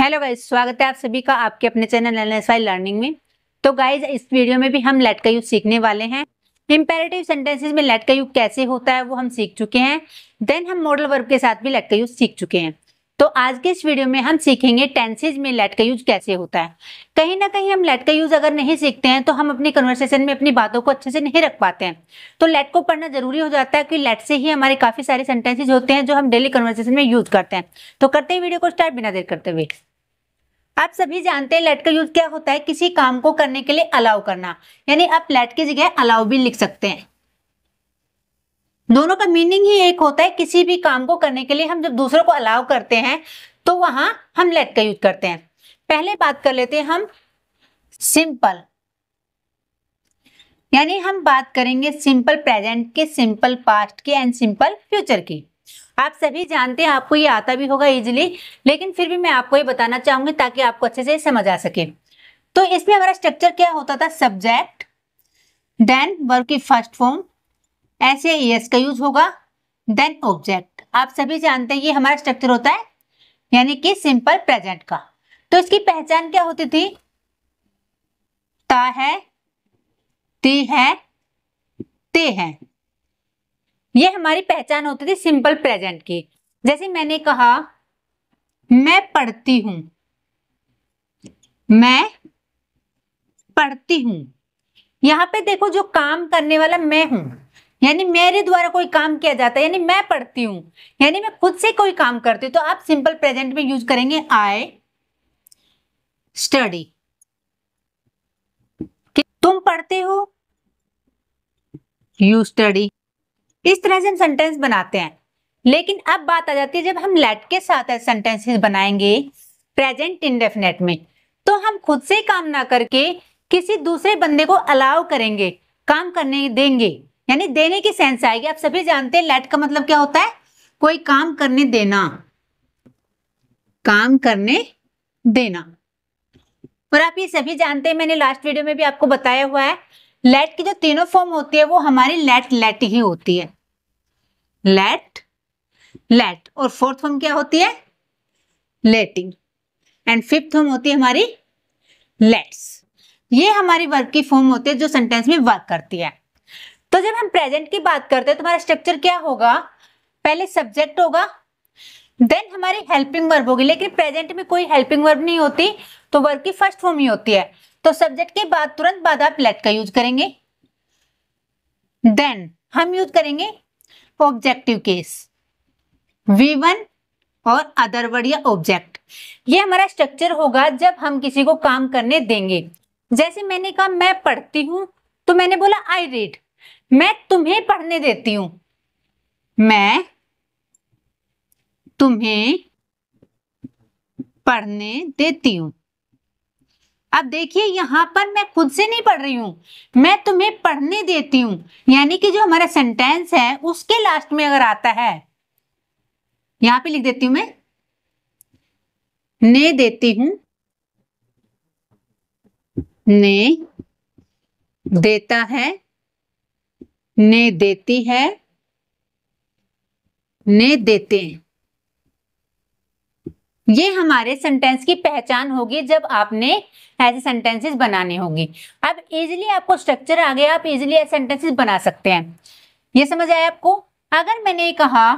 Hello guys स्वागत है आप सभी का आपके अपने चैनल एल एस लर्निंग में तो गाइज इस वीडियो में भी हम लेट का यूज सीखने वाले हैं इम्पेरेटिव सेंटेंसेस में लेट का यूज कैसे होता है वो हम सीख चुके हैं देन हम मॉडल वर्ब के साथ भी लेट का यूज सीख चुके हैं तो आज के इस वीडियो में हम सीखेंगे टेंसेज में लेट का यूज कैसे होता है कहीं ना कहीं हम लेट का यूज अगर नहीं सीखते हैं तो हम अपनी कन्वर्सेशन में अपनी बातों को अच्छे से नहीं रख पाते हैं तो लेट को पढ़ना जरूरी हो जाता है क्योंकि लेट से ही हमारे काफी सारे सेंटेंसेज होते हैं जो हम डेली कन्वर्सेशन में यूज करते हैं तो करते हैं वीडियो को स्टार्ट बिना देर करते हुए आप सभी जानते हैं लेट का यूज क्या होता है किसी काम को करने के लिए अलाउ करना यानी आप लेट की जगह अलाउ भी लिख सकते हैं दोनों का मीनिंग ही एक होता है किसी भी काम को करने के लिए हम जब दूसरों को अलाउ करते हैं तो वहां हम लेट का यूज करते हैं पहले बात कर लेते हैं हम सिंपल यानी हम बात करेंगे सिंपल प्रेजेंट के सिंपल पास्ट के एंड सिंपल फ्यूचर की आप सभी जानते हैं आपको ये आता भी होगा इजीली लेकिन फिर भी मैं आपको ये बताना चाहूंगी ताकि आपको अच्छे से समझ आ सके तो इसमें हमारा स्ट्रक्चर क्या होता था सब्जेक्ट देन वर्ब की फर्स्ट फॉर्म ऐसे ई एस का यूज होगा देन ऑब्जेक्ट आप सभी जानते हैं ये हमारा स्ट्रक्चर होता है यानी कि सिंपल प्रेजेंट का तो इसकी पहचान क्या होती थी ता है ती है ते है ये हमारी पहचान होती थी सिंपल प्रेजेंट की जैसे मैंने कहा मैं पढ़ती हूं मैं पढ़ती हूं यहां पे देखो जो काम करने वाला मैं हूं यानी मेरे द्वारा कोई काम किया जाता है यानी मैं पढ़ती हूँ यानी मैं खुद से कोई काम करती हूँ तो आप सिंपल प्रेजेंट में यूज करेंगे आई स्टडी तुम पढ़ते हो यू स्टडी इस तरह से हम सेंटेंस बनाते हैं लेकिन अब बात आ जाती है जब हम लेट के साथ सेंटेंसेस बनाएंगे प्रेजेंट इंडेफिनेट में तो हम खुद से काम ना करके किसी दूसरे बंदे को अलाउ करेंगे काम करने देंगे यानी देने की सेंस आएगी आप सभी जानते हैं लेट का मतलब क्या होता है कोई काम करने देना काम करने देना और आप ये सभी जानते हैं मैंने लास्ट वीडियो में भी आपको बताया हुआ है लेट की जो तीनों फॉर्म होती है वो हमारी लेट लेट ही होती है लेट लेट और फोर्थ फॉर्म क्या होती है लेटिंग एंड फिफ्थ फॉर्म होती है हमारी लेट्स ये हमारी वर्ब की फॉर्म होती है जो सेंटेंस में वर्क करती है तो जब हम प्रेजेंट की बात करते हैं तुम्हारा तो स्ट्रक्चर क्या होगा पहले सब्जेक्ट होगा देन हमारी हेल्पिंग वर्ब होगी लेकिन प्रेजेंट में कोई हेल्पिंग वर्ब नहीं होती तो वर्ब की फर्स्ट फॉर्म ही होती है तो सब्जेक्ट के बाद तुरंत बाद आप लेट का यूज करेंगे देन हम यूज करेंगे ऑब्जेक्टिव केस वी वन और अदर वर्ड या ऑब्जेक्ट ये हमारा स्ट्रक्चर होगा जब हम किसी को काम करने देंगे जैसे मैंने कहा मैं पढ़ती हूं तो मैंने बोला आई रीड मैं तुम्हें पढ़ने देती हूं मैं तुम्हें पढ़ने देती हूं अब देखिए यहां पर मैं खुद से नहीं पढ़ रही हूं मैं तुम्हें पढ़ने देती हूं यानी कि जो हमारा सेंटेंस है उसके लास्ट में अगर आता है यहां पे लिख देती हूं मैं ने देती हूं ने देता है ने देती है ने देते हैं ये हमारे सेंटेंस की पहचान होगी जब आपने ऐसे सेंटेंसेस बनाने होंगे अब इजीली आपको स्ट्रक्चर आ गया आप इजीली ऐसे सेंटेंसेस बना सकते हैं ये समझ आया आपको अगर मैंने कहा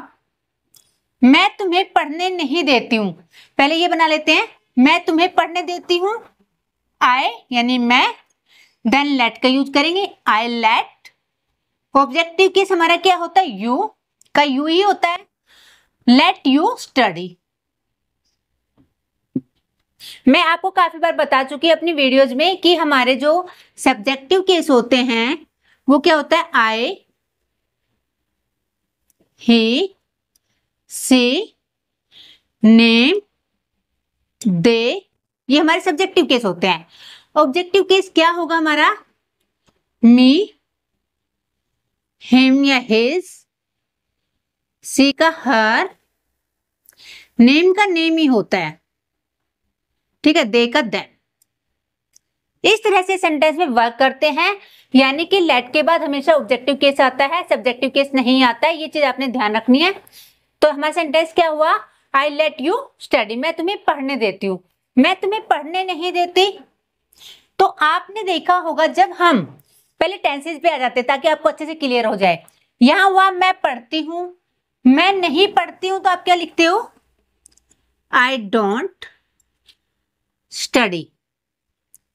मैं तुम्हें पढ़ने नहीं देती हूं पहले ये बना लेते हैं मैं तुम्हें पढ़ने देती हूँ आई यानी मैं देन लेट का यूज करेंगे आई लेट ऑब्जेक्टिव केस हमारा क्या होता है यू का यू ही होता है लेट यू स्टडी मैं आपको काफी बार बता चुकी अपनी वीडियोज में कि हमारे जो सब्जेक्टिव केस होते हैं वो क्या होता है आई ही सी नेम दे ये हमारे सब्जेक्टिव केस होते हैं ऑब्जेक्टिव केस क्या होगा हमारा मी हिम या हिज सी का हर नेम का नेम ही होता है ठीक है दे का देम इस तरह से सेंटेंस में वर्क करते हैं यानी कि लेट के बाद हमेशा ऑब्जेक्टिव केस आता है सब्जेक्टिव केस नहीं आता है ये चीज आपने ध्यान रखनी है तो हमारा सेंटेंस क्या हुआ आई लेट यू स्टडी मैं तुम्हें पढ़ने देती हूँ मैं तुम्हें पढ़ने नहीं देती तो आपने देखा होगा जब हम पहले टेंसेज पे आ जाते ताकि आपको अच्छे से क्लियर हो जाए यहां हुआ मैं पढ़ती हूं मैं नहीं पढ़ती हूं तो आप क्या लिखते हो आई डोंट स्टडी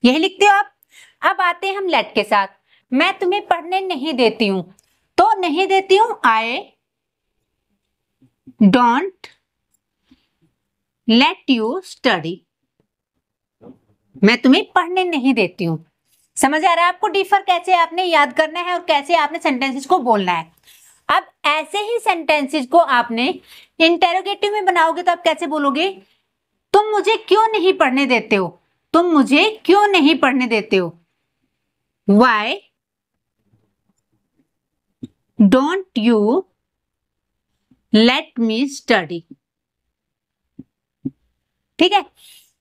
यही लिखते हो आप अब आते हैं हम लेट के साथ मैं तुम्हें पढ़ने नहीं देती हूं तो नहीं देती हूं I don't let you study मैं तुम्हें पढ़ने नहीं देती हूं समझ आ रहा है आपको डिफर कैसे आपने याद करना है और कैसे आपने सेंटेंसेस को बोलना है अब ऐसे ही सेंटेंसेस को आपने इंटेरोगेटिव में बनाओगे तो आप कैसे बोलोगे तुम मुझे क्यों नहीं पढ़ने देते हो तुम मुझे क्यों नहीं पढ़ने देते हो why don't you let me study ठीक है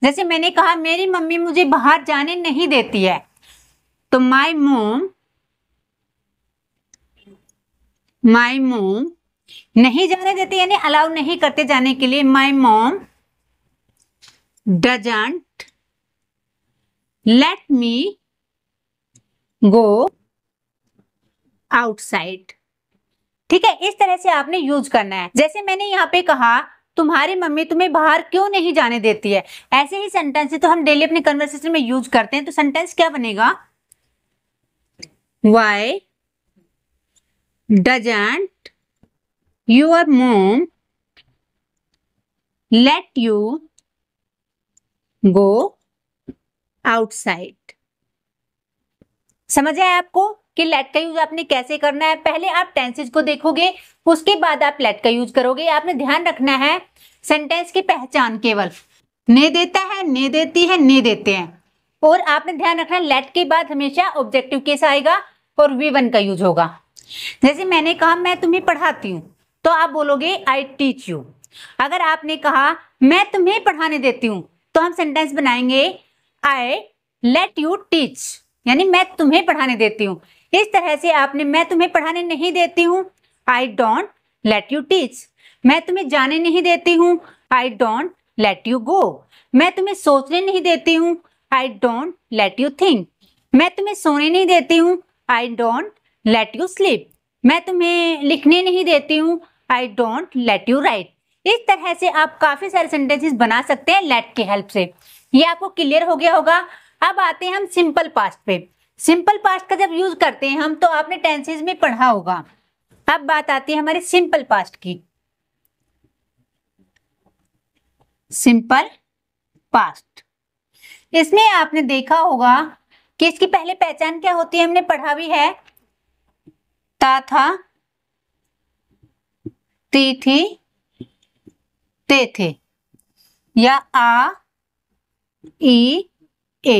जैसे मैंने कहा मेरी मम्मी मुझे बाहर जाने नहीं देती है तो माई मोम माई मोम नहीं जाने देते यानी अलाउ नहीं करते जाने के लिए my mom doesn't let me go outside ठीक है इस तरह से आपने यूज करना है जैसे मैंने यहाँ पे कहा तुम्हारी मम्मी तुम्हें बाहर क्यों नहीं जाने देती है ऐसे ही सेंटेंस तो हम डेली अपने कन्वर्सेशन में यूज करते हैं तो सेंटेंस क्या बनेगा Why doesn't your mom let you go outside? समझ आए आपको कि लेट का यूज आपने कैसे करना है पहले आप टेंसेज को देखोगे उसके बाद आप लेट का यूज करोगे आपने ध्यान रखना है सेंटेंस की पहचान केवल ने देता है ने देती है ने देते हैं और आपने ध्यान रखना लेट के बाद हमेशा ऑब्जेक्टिव केस आएगा और वी वन का यूज होगा जैसे मैंने कहा मैं तुम्हें पढ़ाती हूँ तो आप बोलोगे आई टीच यू अगर आपने कहा मैं तुम्हें पढ़ाने देती हूँ तो हम सेंटेंस बनाएंगे आई लेट यू टीच यानी मैं तुम्हें पढ़ाने देती हूँ इस तरह से आपने मैं तुम्हें पढ़ाने नहीं देती हूँ I don't let you teach मैं तुम्हें जाने नहीं देती हूँ I don't let you go मैं तुम्हें सोचने नहीं देती हूँ I don't let you think मैं तुम्हें सोने नहीं देती हूँ I don't let you sleep मैं तुम्हें लिखने नहीं देती हूँ I don't let you write इस तरह से आप काफ़ी सारे सेंटेंसेस बना सकते हैं लेट के हेल्प से ये आपको क्लियर हो गया होगा अब आते हैं हम सिंपल पास्ट पे सिंपल पास्ट का जब यूज करते हैं हम तो आपने टेंसेज में पढ़ा होगा अब बात आती है हमारे सिंपल पास्ट की सिंपल पास्ट इसमें आपने देखा होगा कि इसकी पहले पहचान क्या होती है हमने पढ़ा भी है ता था ती थी ते थे या आ ई ए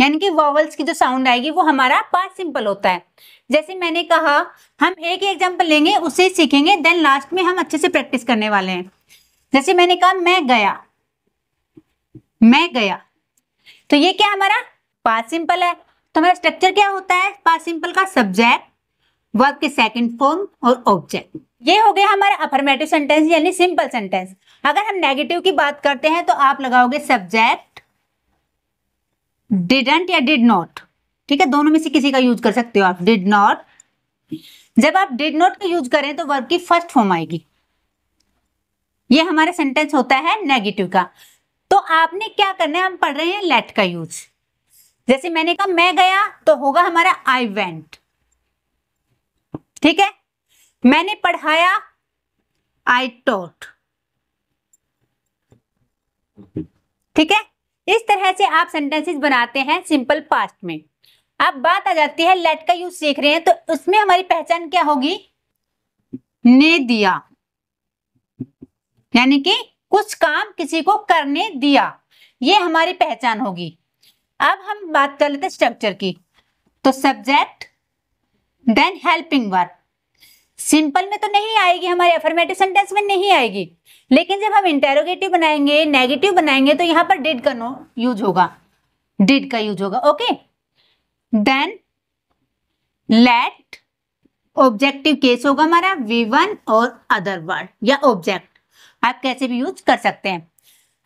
यानी कि वॉवल्स की जो साउंड आएगी वो हमारा पास सिंपल होता है जैसे मैंने कहा हम एक ही एग्जाम्पल लेंगे उसे सीखेंगे देन लास्ट में हम अच्छे से प्रैक्टिस करने वाले हैं जैसे मैंने कहा मैं गया मैं गया तो ये क्या हमारा पास सिंपल है तो हमारा स्ट्रक्चर क्या होता है पास सिंपल का सब्जेक्ट वर्ब के सेकंड फॉर्म और ऑब्जेक्ट ये हो गया हमारा अफर्मेटिव सेंटेंस यानी सिंपल सेंटेंस अगर हम नेगेटिव की बात करते हैं तो आप लगाओगे सब्जेक्ट डिडंट या डिड नॉट ठीक है दोनों में से किसी का यूज कर सकते हो आप डिड नॉट जब आप डिड नॉट का यूज करें तो वर्ब की फर्स्ट फॉर्म आएगी ये हमारा सेंटेंस होता है नेगेटिव का तो आपने क्या करना है हम पढ़ रहे हैं लेट का यूज जैसे मैंने कहा मैं गया तो होगा हमारा आई वेंट ठीक है मैंने पढ़ाया आई टोट ठीक है इस तरह से आप सेंटेंसेस बनाते हैं सिंपल पास्ट में अब बात आ जाती है लेट का यूज सीख रहे हैं तो उसमें हमारी पहचान क्या होगी ने दिया यानी कि कुछ काम किसी को करने दिया ये हमारी पहचान होगी अब हम बात कर लेते स्ट्रक्चर की तो subject then helping verb simple में तो नहीं आएगी हमारे अफर्मेटिव सेंटेंस में नहीं आएगी लेकिन जब हम इंटेरोगेटिव बनाएंगे नेगेटिव बनाएंगे तो यहां पर डिड का नो यूज होगा डिड का यूज होगा okay then let objective case होगा हमारा वी वन और अदर वर्ड या ऑब्जेक्ट आप कैसे भी यूज कर सकते हैं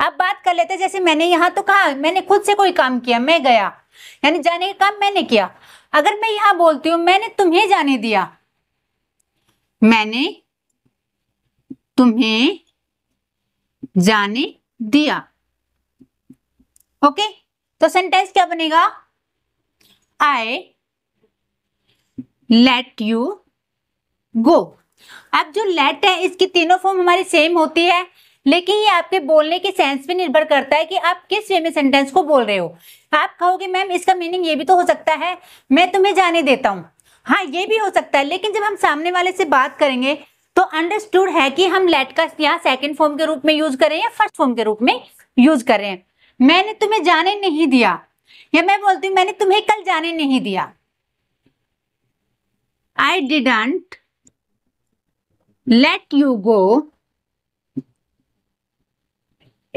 अब बात कर लेते जैसे मैंने यहाँ तो कहा मैंने खुद से कोई काम किया मैं गया यानी जाने का काम मैंने किया अगर मैं यहां बोलती हूं मैंने तुम्हें जाने दिया मैंने तुम्हें जाने दिया ओके तो सेंटेंस क्या बनेगा आई लेट यू गो अब जो लेट है इसकी तीनों फॉर्म हमारी सेम होती है लेकिन ये आपके बोलने के सेंस पे निर्भर करता है कि आप किस वे में सेंटेंस को बोल रहे हो आप कहोगे मैम इसका मीनिंग ये भी तो हो सकता है मैं तुम्हें जाने देता हूँ हाँ ये भी हो सकता है लेकिन जब हम सामने वाले से बात करेंगे तो अंडरस्टूड है कि हम लेट का यहाँ सेकेंड फॉर्म के रूप में यूज करें या फर्स्ट फॉर्म के रूप में यूज करें मैंने तुम्हें जाने नहीं दिया या मैं बोलती हूँ मैंने तुम्हें कल जाने नहीं दिया I didn't let you go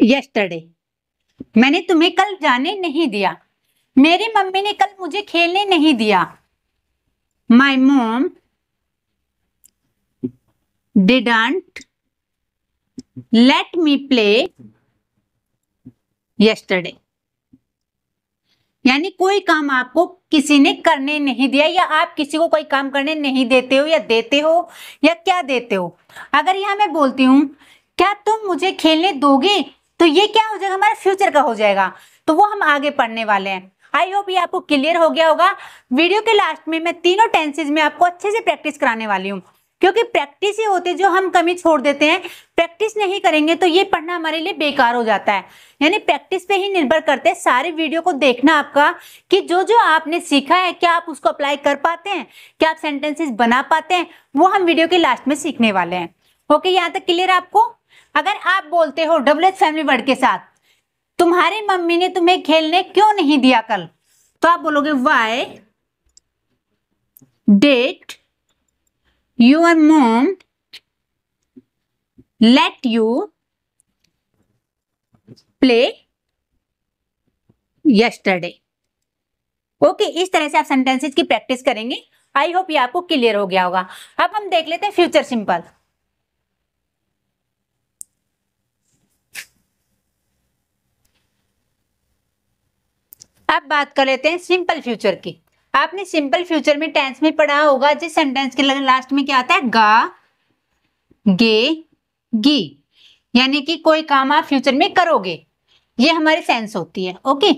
yesterday मैंने तुम्हें कल जाने नहीं दिया मेरी मम्मी ने कल मुझे खेलने नहीं दिया my mom didn't let me play yesterday यानी कोई काम आपको किसी ने करने नहीं दिया या आप किसी को कोई काम करने नहीं देते हो या देते हो या क्या देते हो अगर यहां मैं बोलती हूं क्या तुम मुझे खेलने दोगे तो ये क्या हो जाएगा हमारे फ्यूचर का हो जाएगा तो वो हम आगे पढ़ने वाले हैं आई होप ये आपको क्लियर हो गया होगा वीडियो के लास्ट में मैं तीनों टेंसेज में आपको अच्छे से प्रैक्टिस कराने वाली हूँ क्योंकि प्रैक्टिस ही होती है जो हम कमी छोड़ देते हैं प्रैक्टिस नहीं करेंगे तो ये पढ़ना हमारे लिए बेकार हो जाता है यानी प्रैक्टिस पे ही निर्भर करते हैं सारे वीडियो को देखना आपका कि जो जो आपने सीखा है क्या आप उसको अप्लाई कर पाते हैं क्या आप सेंटेंसेस बना पाते हैं वो हम वीडियो के लास्ट में सीखने वाले हैं ओके यहाँ तक क्लियर आपको अगर आप बोलते हो डबल एच फैमिली वर्ड के साथ तुम्हारी मम्मी ने तुम्हें खेलने क्यों नहीं दिया कल तो आप बोलोगे why did your mom let you play yesterday okay इस तरह से आप सेंटेंसेज की प्रैक्टिस करेंगे आई होप ये आपको क्लियर हो गया होगा अब हम देख लेते हैं फ्यूचर सिंपल अब बात कर लेते हैं सिंपल फ्यूचर की आपने सिंपल फ्यूचर में टेंस में पढ़ा होगा जिस सेंटेंस के लास्ट में क्या आता है गा गे गी यानी कि कोई काम आप फ्यूचर में करोगे ये हमारी सेंस होती है ओके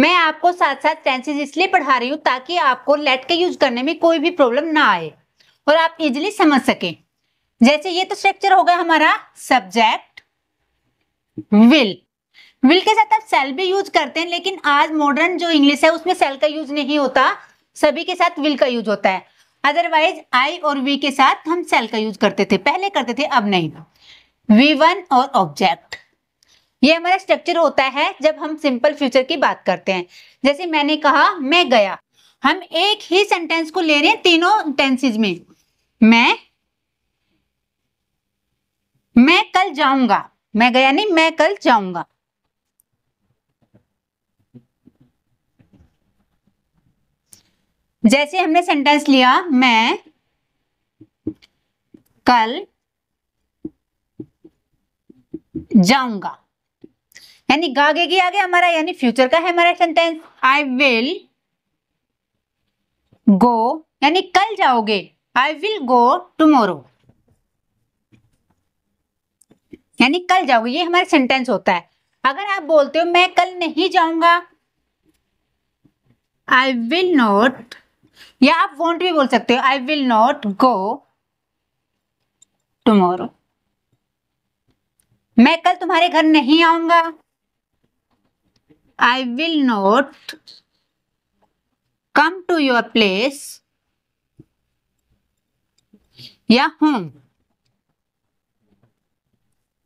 मैं आपको साथ साथ टेंसेज इसलिए पढ़ा रही हूँ ताकि आपको लेट के यूज करने में कोई भी प्रॉब्लम ना आए और आप इजिली समझ सके जैसे ये तो स्ट्रक्चर होगा हमारा सब्जेक्ट विल विल के साथ आप सेल भी यूज करते हैं लेकिन आज मॉडर्न जो इंग्लिश है उसमें सेल का यूज नहीं होता सभी के साथ विल का यूज होता है अदरवाइज आई और वी के साथ हम सेल का यूज करते थे पहले करते थे अब नहीं वी वन और ऑब्जेक्ट ये हमारा स्ट्रक्चर होता है जब हम सिंपल फ्यूचर की बात करते हैं जैसे मैंने कहा मैं गया हम एक ही सेंटेंस को ले रहे हैं तीनों टेंसेज में मैं मैं कल जाऊंगा मैं गया नहीं मैं कल जाऊंगा जैसे हमने सेंटेंस लिया मैं कल जाऊंगा यानी गागे की आगे हमारा यानी फ्यूचर का है हमारा सेंटेंस आई विल गो यानी कल जाओगे आई विल गो टूमोरो यानी कल जाओगे ये हमारा सेंटेंस होता है अगर आप बोलते हो मैं कल नहीं जाऊंगा आई विल नॉट या आप वॉन्ट भी बोल सकते हो I will not go tomorrow मैं कल तुम्हारे घर नहीं आऊंगा I will not come to your place या होम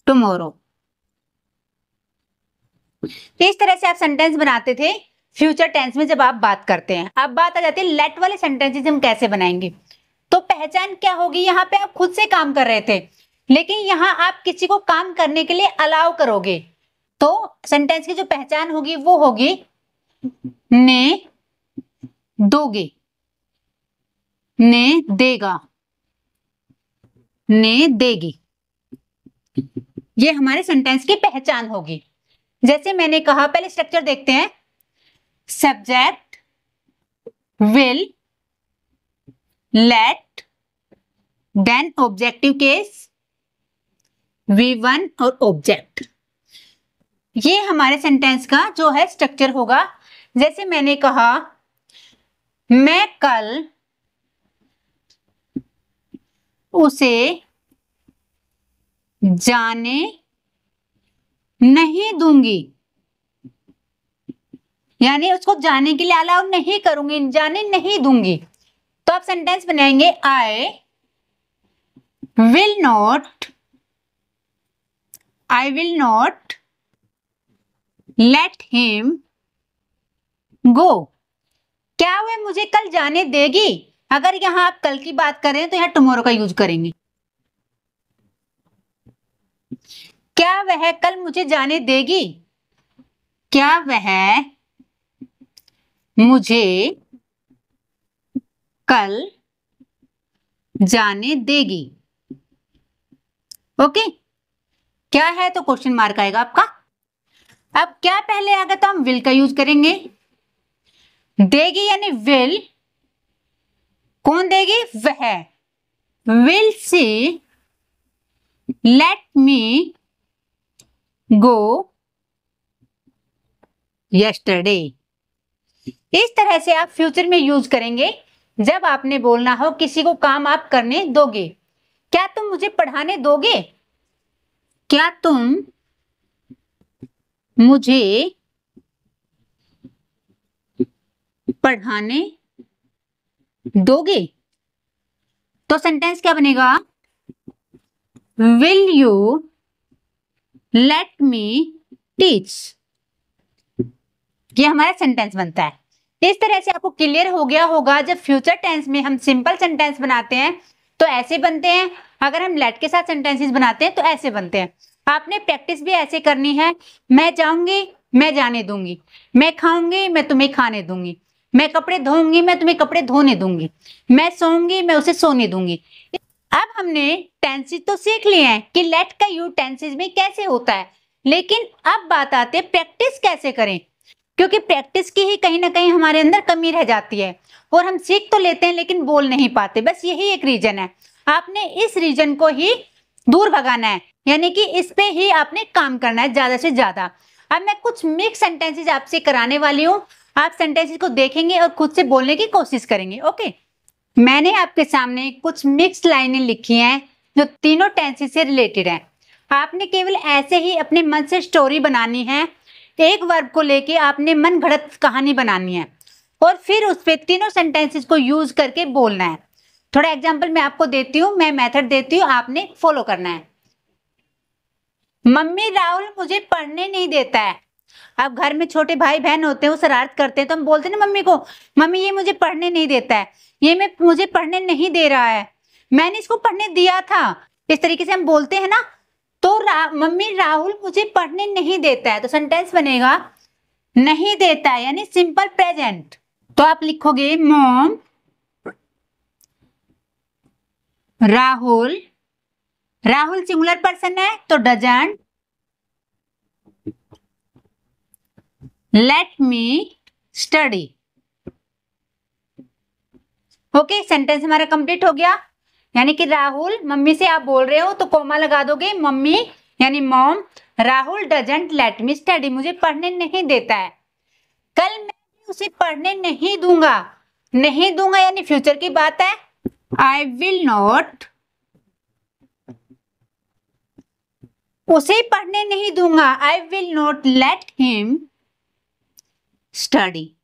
टुमोरो तो इस तरह से आप सेंटेंस बनाते थे फ्यूचर टेंस में जब आप बात करते हैं अब बात आ जाती है लेट वाले सेंटेंसेज हम कैसे बनाएंगे तो पहचान क्या होगी यहाँ पे आप खुद से काम कर रहे थे लेकिन यहाँ आप किसी को काम करने के लिए अलाउ करोगे तो सेंटेंस की जो पहचान होगी वो होगी ने दोगे ने देगा ने देगी ये हमारे सेंटेंस की पहचान होगी जैसे मैंने कहा पहले स्ट्रक्चर देखते हैं subject will let then objective case v1 और ऑब्जेक्ट ये हमारे सेंटेंस का जो है स्ट्रक्चर होगा जैसे मैंने कहा मैं कल उसे जाने नहीं दूंगी यानी उसको जाने के लिए अलाउ नहीं करूंगी जाने नहीं दूंगी तो आप सेंटेंस बनाएंगे I will not I will not let him go क्या वह मुझे कल जाने देगी अगर यहां आप कल की बात करें तो यहाँ टुमोरो का यूज करेंगे क्या वह कल मुझे जाने देगी क्या वह मुझे कल जाने देगी ओके क्या है तो क्वेश्चन मार्क आएगा आपका अब क्या पहले आएगा तो हम विल का यूज करेंगे देगी यानी विल कौन देगी वह will she let me go yesterday इस तरह से आप फ्यूचर में यूज करेंगे जब आपने बोलना हो किसी को काम आप करने दोगे क्या तुम मुझे पढ़ाने दोगे क्या तुम मुझे पढ़ाने दोगे तो सेंटेंस क्या बनेगा will you let me teach ये हमारा सेंटेंस बनता है इस तरह से आपको क्लियर हो गया होगा जब फ्यूचर टेंस में हम सिंपल सेंटेंस बनाते हैं तो ऐसे बनते हैं अगर हम लेट के साथ सेंटेंसेस बनाते हैं तो ऐसे बनते हैं आपने प्रैक्टिस भी ऐसे करनी है मैं जाऊंगी मैं जाने दूंगी मैं खाऊंगी मैं तुम्हें खाने दूंगी मैं कपड़े धोऊंगी मैं तुम्हें कपड़े धोने दूंगी मैं सोऊंगी मैं उसे सोने दूंगी अब हमने टेंसेज तो सीख लिए हैं कि लेट का यूज टेंसेज में कैसे होता है लेकिन अब बात आते प्रैक्टिस कैसे करें क्योंकि प्रैक्टिस की ही कहीं ना कहीं हमारे अंदर कमी रह जाती है और हम सीख तो लेते हैं लेकिन बोल नहीं पाते बस यही एक रीजन है आपने इस रीजन को ही दूर भगाना है यानी कि इस पे ही आपने काम करना है ज्यादा से ज्यादा अब मैं कुछ मिक्स सेंटेंसेज आपसे कराने वाली हूँ आप सेंटेंसेज को देखेंगे और खुद से बोलने की कोशिश करेंगे ओके मैंने आपके सामने कुछ मिक्स लाइने लिखी है जो तीनों टेंसेज से रिलेटेड है आपने केवल ऐसे ही अपने मन से स्टोरी बनानी है एक वर्ब को लेके आपने मन घड़त कहानी बनानी है और फिर उस पर तीनों सेंटेंसेस को यूज करके बोलना है थोड़ा एग्जाम्पल मैं आपको देती हूँ मैं मेथड देती हूँ आपने फॉलो करना है मम्मी राहुल मुझे पढ़ने नहीं देता है अब घर में छोटे भाई बहन होते हैं वो शरारत करते हैं तो हम बोलते हैं ना मम्मी को मम्मी ये मुझे पढ़ने नहीं देता है ये मैं मुझे पढ़ने नहीं दे रहा है मैंने इसको पढ़ने दिया था इस तरीके से हम बोलते हैं ना तो रा, मम्मी राहुल मुझे पढ़ने नहीं देता है तो सेंटेंस बनेगा नहीं देता है यानी सिंपल प्रेजेंट तो आप लिखोगे mom Rahul Rahul singular person है तो doesn't let me study okay sentence हमारा कंप्लीट हो गया यानी कि राहुल मम्मी से आप बोल रहे हो तो कोमा लगा दोगे मम्मी यानी mom Rahul doesn't let me study मुझे पढ़ने नहीं देता है कल मैं उसे पढ़ने नहीं दूंगा नहीं दूंगा यानी फ्यूचर की बात है आई विल नॉट उसे पढ़ने नहीं दूंगा I will not let him study